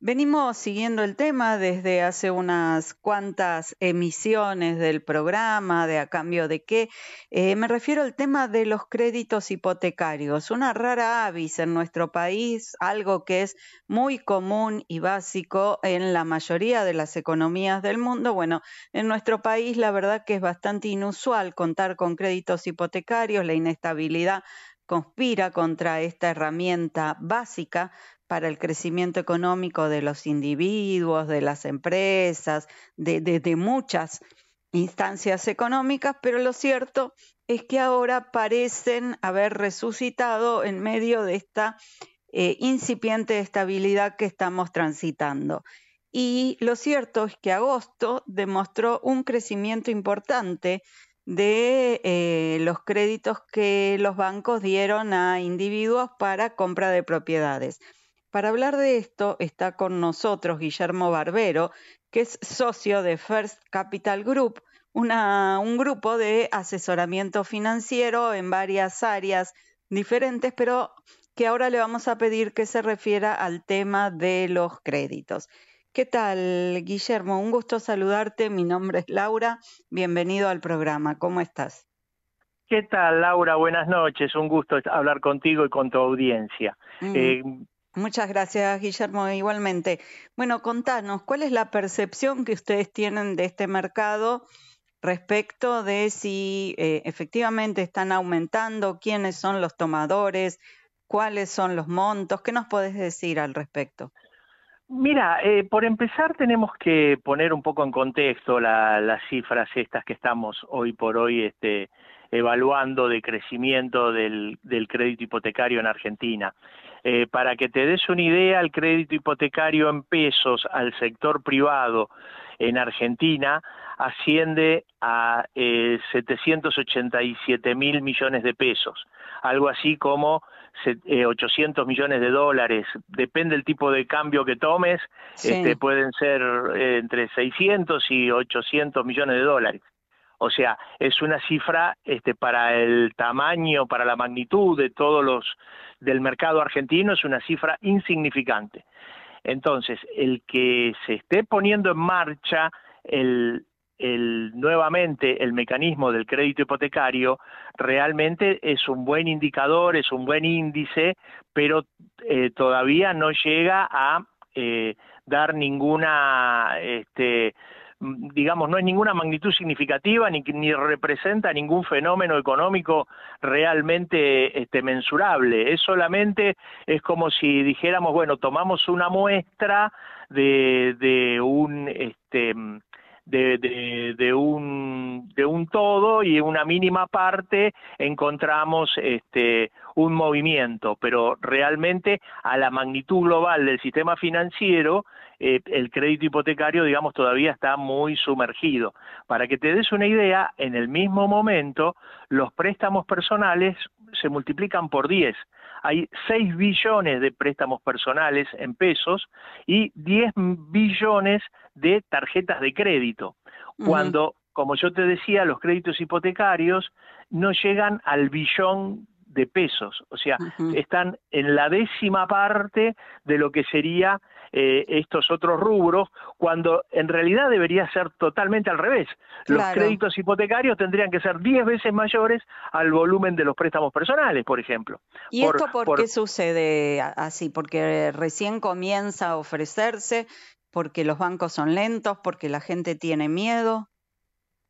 Venimos siguiendo el tema desde hace unas cuantas emisiones del programa, de a cambio de qué. Eh, me refiero al tema de los créditos hipotecarios, una rara avis en nuestro país, algo que es muy común y básico en la mayoría de las economías del mundo. Bueno, en nuestro país la verdad que es bastante inusual contar con créditos hipotecarios, la inestabilidad conspira contra esta herramienta básica para el crecimiento económico de los individuos, de las empresas, de, muchas instancias económicas, pero lo cierto es que ahora parecen haber resucitado en medio de esta eh, incipiente estabilidad que estamos transitando. Y lo cierto es que agosto demostró un crecimiento importante de eh, los créditos que los bancos dieron a individuos para compra de propiedades. Para hablar de esto está con nosotros Guillermo Barbero, que es socio de First Capital Group, un grupo de asesoramiento financiero en varias áreas diferentes, pero que ahora le vamos a pedir que se refiera al tema de los créditos. ¿Qué tal, Guillermo? Un gusto saludarte. Mi nombre es Laura. Bienvenido al programa. ¿Cómo estás? ¿Qué tal, Laura? Buenas noches. Un gusto hablar contigo y con tu audiencia. Mm. Eh, Muchas gracias, Guillermo. Igualmente. Bueno, contanos, ¿cuál es la percepción que ustedes tienen de este mercado respecto de si eh, efectivamente están aumentando, quiénes son los tomadores, cuáles son los montos? ¿Qué nos podés decir al respecto? Mira, eh, por empezar tenemos que poner un poco en contexto las cifras estas que estamos hoy por hoy este, evaluando de crecimiento del, del crédito hipotecario en Argentina. Eh, para que te des una idea, el crédito hipotecario en pesos al sector privado en Argentina asciende a 787 eh, mil millones de pesos, algo así como 800 eh, millones de dólares, depende del tipo de cambio que tomes, este, pueden ser entre 600 y 800 millones de dólares. O sea, es una cifra este, para el tamaño, para la magnitud de todos los del mercado argentino, es una cifra insignificante. Entonces, el que se esté poniendo en marcha el, el, nuevamente el mecanismo del crédito hipotecario realmente es un buen indicador, es un buen índice, pero eh, todavía no llega a eh, dar ninguna este, Mm, digamos, no es ninguna magnitud significativa ni, ni representa ningún fenómeno económico realmente este, mensurable. Es solamente, es como si dijéramos, bueno, tomamos una muestra de, de un... Este, mm, de, un, de un todo y en una mínima parte encontramos este, un movimiento, pero realmente a la magnitud global del sistema financiero, eh, el crédito hipotecario, digamos, todavía está muy sumergido. Para que te des una idea, en el mismo momento, los préstamos personales se multiplican por 10 hay 6 billones de préstamos personales en pesos y 10 billones de tarjetas de crédito. Cuando, como yo te decía, los créditos hipotecarios no llegan al billón de pesos, o sea, están en la décima parte de lo que sería eh, estos otros rubros, cuando en realidad debería ser totalmente al revés. Los créditos hipotecarios tendrían que ser 10 veces mayores al volumen de los préstamos personales, por ejemplo. ¿Y esto por, qué sucede así? ¿Porque recién comienza a ofrecerse? ¿Porque los bancos son lentos? ¿Porque la gente tiene miedo?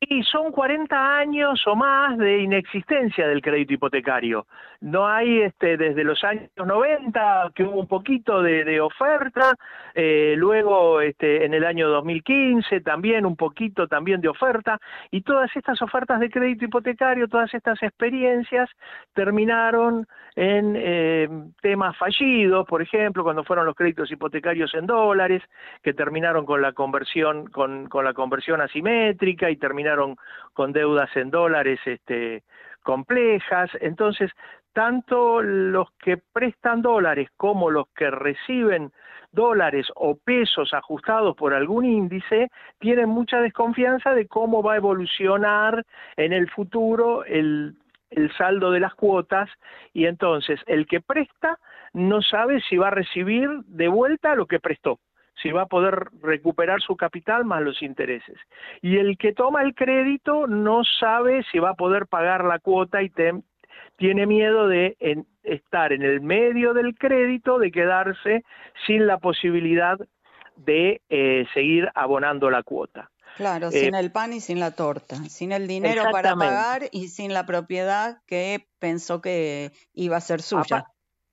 Y son 40 años o más de inexistencia del crédito hipotecario. No hay este, desde los años 90 que hubo un poquito de, oferta, eh, luego este, en el año 2015 también un poquito también de oferta, y todas estas ofertas de crédito hipotecario, todas estas experiencias terminaron en eh, temas fallidos, por ejemplo, cuando fueron los créditos hipotecarios en dólares, que terminaron con la conversión, con, con la conversión asimétrica y terminaron con deudas en dólares este, complejas. Entonces, tanto los que prestan dólares como los que reciben dólares o pesos ajustados por algún índice tienen mucha desconfianza de cómo va a evolucionar en el futuro el saldo de las cuotas y entonces el que presta no sabe si va a recibir de vuelta lo que prestó si va a poder recuperar su capital más los intereses. Y el que toma el crédito no sabe si va a poder pagar la cuota y tiene miedo de estar en el medio del crédito, de quedarse sin la posibilidad de eh, seguir abonando la cuota. Claro, eh, sin el pan y sin la torta, sin el dinero para pagar y sin la propiedad que pensó que iba a ser suya.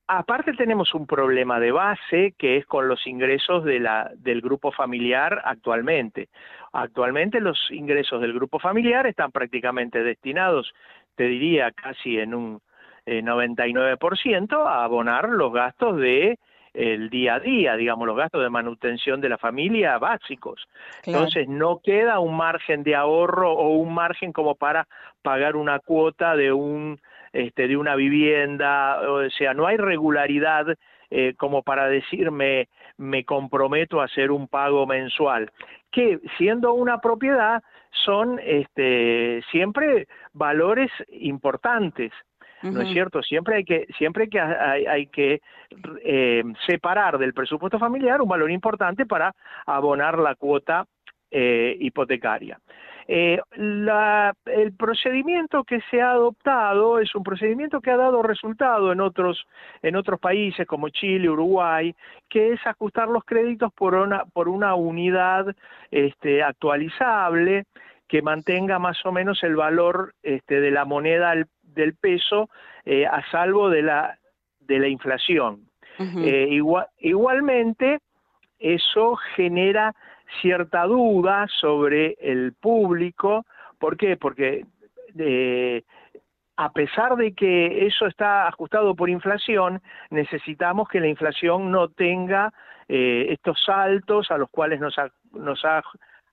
Aparte tenemos un problema de base que es con los ingresos de la, del grupo familiar actualmente. Actualmente los ingresos del grupo familiar están prácticamente destinados, te diría casi en un 99%, eh, a abonar los gastos de el día a día, digamos, los gastos de manutención de la familia básicos. Entonces no queda un margen de ahorro o un margen como para pagar una cuota de un este, de una vivienda, o sea, no hay regularidad eh, como para decirme me comprometo a hacer un pago mensual, que siendo una propiedad son este, siempre valores importantes. ¿No es cierto? Siempre hay que, siempre que, hay, que eh, separar del presupuesto familiar un valor importante para abonar la cuota eh, hipotecaria. Eh, la, el procedimiento que se ha adoptado es un procedimiento que ha dado resultado en otros, en otros países como Chile, Uruguay, que es ajustar los créditos por una, por una unidad este, actualizable que mantenga más o menos el valor este, de la moneda del peso eh, a salvo de la, de la inflación. Eh, igualmente, eso genera cierta duda sobre el público. ¿Por qué? Porque eh, a pesar de que eso está ajustado por inflación, necesitamos que la inflación no tenga eh, estos saltos a los cuales nos ha,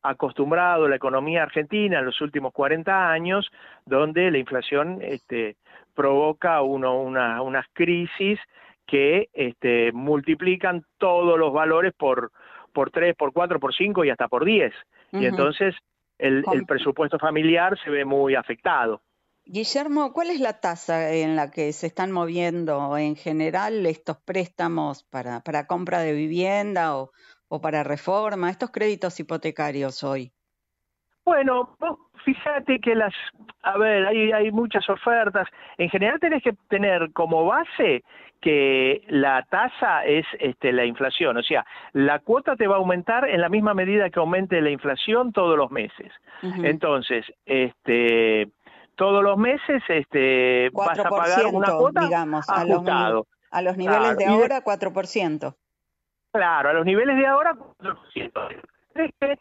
acostumbrado la economía argentina en los últimos 40 años, donde la inflación este, provoca una, unas crisis que este, multiplican todos los valores por, por tres, por cuatro, por cinco y hasta por diez. Y entonces el, presupuesto familiar se ve muy afectado. Guillermo, ¿cuál es la tasa en la que se están moviendo en general estos préstamos para, para compra de vivienda o, o para reforma, estos créditos hipotecarios hoy? Bueno, fíjate que las, a ver, hay, hay muchas ofertas. En general tenés que tener como base que la tasa es este, la inflación, o sea, la cuota te va a aumentar en la misma medida que aumente la inflación todos los meses. Entonces, este, todos los meses este, vas a pagar una cuota digamos, A los, niveles de ahora, 4%. Claro, a los niveles de ahora, 4%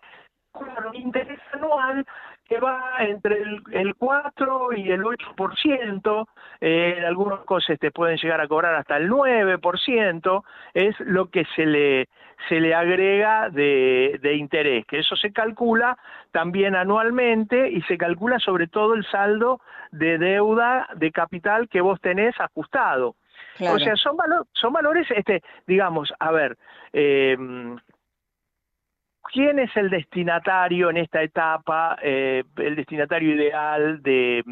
un interés anual que va entre el, 4 y el 8%, eh, en algunos cosas te pueden llegar a cobrar hasta el 9%, es lo que se le, se le agrega de, de interés, que eso se calcula también anualmente y se calcula sobre todo el saldo de deuda de capital que vos tenés ajustado. O sea, son, son valores, este, digamos, a ver, eh, ¿Quién es el destinatario en esta etapa, eh, el destinatario ideal de,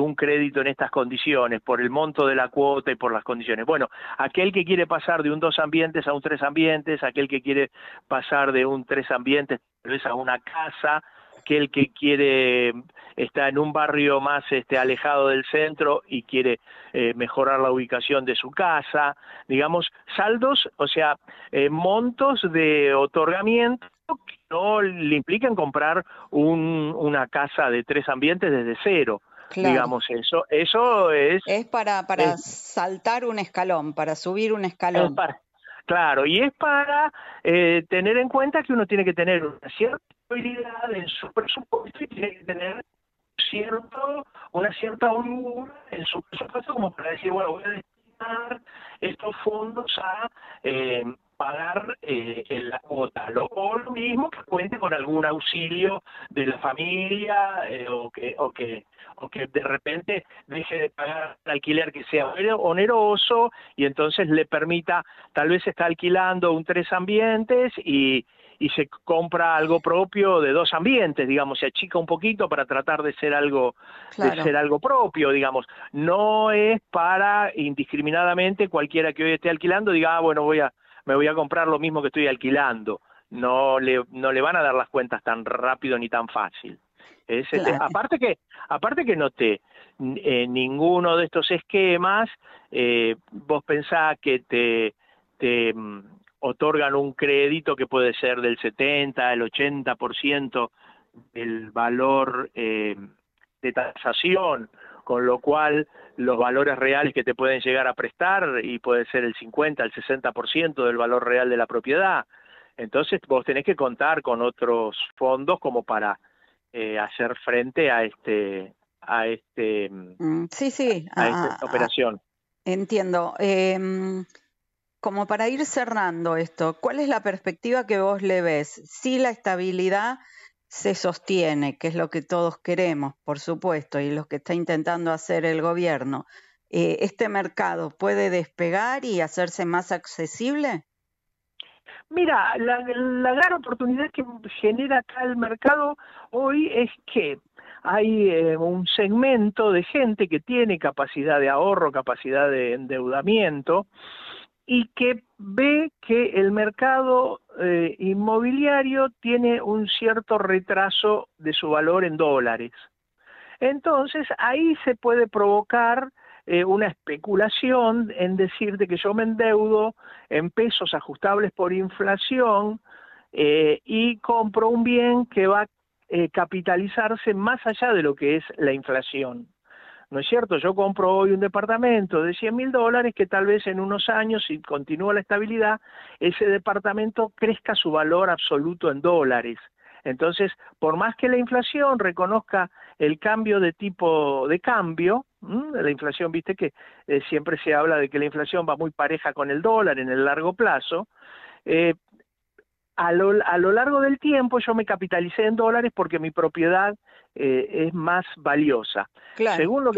un crédito en estas condiciones, por el monto de la cuota y por las condiciones. Bueno, aquel que quiere pasar de un dos ambientes a un tres ambientes, aquel que quiere pasar de un tres ambientes a una casa, aquel que quiere está en un barrio más este, alejado del centro y quiere eh, mejorar la ubicación de su casa, digamos, saldos, o sea, eh, montos de otorgamiento que no le implican comprar una casa de tres ambientes desde cero. Digamos, eso, eso es... Es para, para saltar un escalón, para subir un escalón. Claro, y es para eh, tener en cuenta que uno tiene que tener una cierta habilidad en su presupuesto y tiene que tener cierto, una cierta holgura en su presupuesto como para decir, bueno, voy a destinar estos fondos a... Eh, pagar eh, la cuota, lo, lo mismo que cuente con algún auxilio de la familia eh, o, que, o, que, o que de repente deje de pagar el alquiler que sea oneroso y entonces le permita, tal vez está alquilando un tres ambientes y, y se compra algo propio de dos ambientes, digamos, se achica un poquito para tratar de ser algo de ser algo propio, digamos. No es para indiscriminadamente cualquiera que hoy esté alquilando diga, ah, bueno, voy a me voy a comprar lo mismo que estoy alquilando. No le, no le van a dar las cuentas tan rápido ni tan fácil. Este, aparte, que, aparte que noté, eh, ninguno de estos esquemas, eh, vos pensás que te, te mm, otorgan un crédito que puede ser del 70, el 80% del valor eh, de tasación con lo cual los valores reales que te pueden llegar a prestar y puede ser el 50, el 60% del valor real de la propiedad. Entonces vos tenés que contar con otros fondos como para eh, hacer frente a este a este mm, sí esta operación. Entiendo. Em, como para ir cerrando esto, ¿cuál es la perspectiva que vos le ves? Si la estabilidad se sostiene, que es lo que todos queremos, por supuesto, y lo que está intentando hacer el gobierno, eh, ¿este mercado puede despegar y hacerse más accesible? Mira, la, gran oportunidad que genera acá el mercado hoy es que hay eh, un segmento de gente que tiene capacidad de ahorro, capacidad de endeudamiento y que ve que el mercado eh, inmobiliario tiene un cierto retraso de su valor en dólares. Entonces ahí se puede provocar eh, una especulación en de que yo me endeudo en pesos ajustables por inflación eh, y compro un bien que va a capitalizarse más allá de lo que es la inflación. ¿No es cierto? Yo compro hoy un departamento de 100 mil dólares que tal vez en unos años, si continúa la estabilidad, ese departamento crezca su valor absoluto en dólares. Entonces, por más que la inflación reconozca el cambio de tipo de cambio, la inflación, viste que eh, siempre se habla de que la inflación va muy pareja con el dólar en el largo plazo, eh, a, lo, a lo largo del tiempo yo me capitalicé en dólares porque mi propiedad eh, es más valiosa. según, lo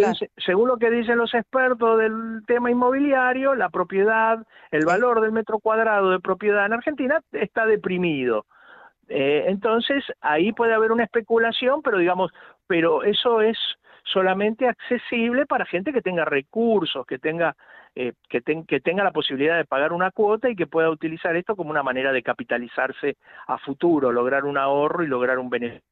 que dicen los expertos del tema inmobiliario, la propiedad, el valor del metro cuadrado de propiedad en Argentina está deprimido. Eh, entonces, ahí puede haber una especulación, pero digamos, pero eso es solamente accesible para gente que tenga recursos, que tenga, eh, que tenga la posibilidad de pagar una cuota y que pueda utilizar esto como una manera de capitalizarse a futuro, lograr un ahorro y lograr un beneficio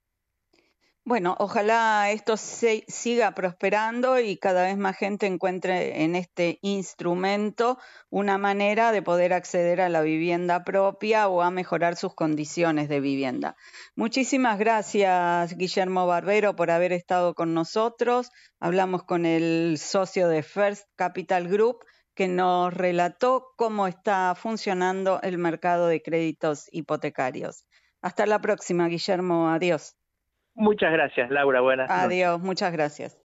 bueno, ojalá esto siga prosperando y cada vez más gente encuentre en este instrumento una manera de poder acceder a la vivienda propia o a mejorar sus condiciones de vivienda. Muchísimas gracias, Guillermo Barbero, por haber estado con nosotros. Hablamos con el socio de First Capital Group que nos relató cómo está funcionando el mercado de créditos hipotecarios. Hasta la próxima, Guillermo. Adiós. Muchas gracias, Laura. Buenas Adiós, muchas gracias.